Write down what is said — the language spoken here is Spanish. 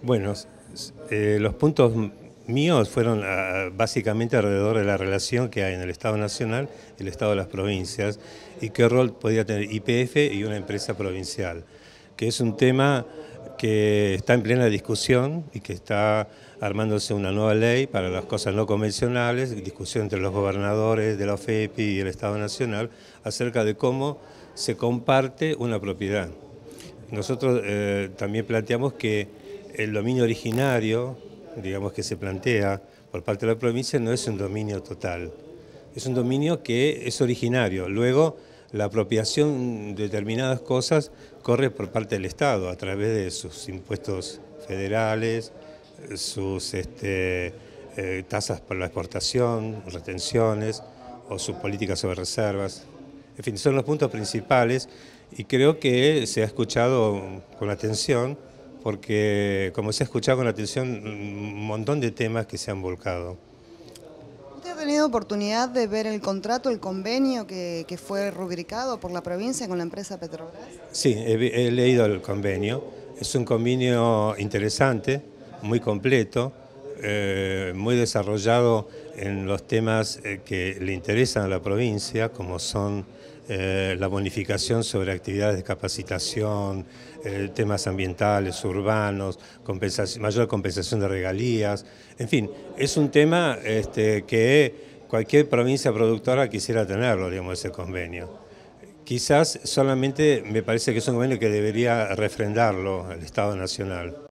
Bueno, eh, los puntos míos fueron ah, básicamente alrededor de la relación que hay en el Estado Nacional y el Estado de las provincias y qué rol podría tener IPF y una empresa provincial, que es un tema que está en plena discusión y que está armándose una nueva ley para las cosas no convencionales, discusión entre los gobernadores de la OFEPI y el Estado Nacional acerca de cómo se comparte una propiedad. Nosotros eh, también planteamos que el dominio originario, digamos que se plantea por parte de la provincia, no es un dominio total, es un dominio que es originario. Luego, la apropiación de determinadas cosas corre por parte del Estado a través de sus impuestos federales, sus este, eh, tasas por la exportación, retenciones o sus políticas sobre reservas. En fin, son los puntos principales y creo que se ha escuchado con atención porque como se ha escuchado con atención un montón de temas que se han volcado. ¿Usted ha tenido oportunidad de ver el contrato, el convenio que, fue rubricado por la provincia con la empresa Petrobras? Sí, he leído el convenio. Es un convenio interesante, muy completo eh, muy desarrollado en los temas eh, que le interesan a la provincia, como son eh, la bonificación sobre actividades de capacitación, temas ambientales, urbanos, mayor compensación de regalías, en fin, es un tema este, que cualquier provincia productora quisiera tenerlo, digamos, ese convenio. Quizás solamente me parece que es un convenio que debería refrendarlo el Estado Nacional.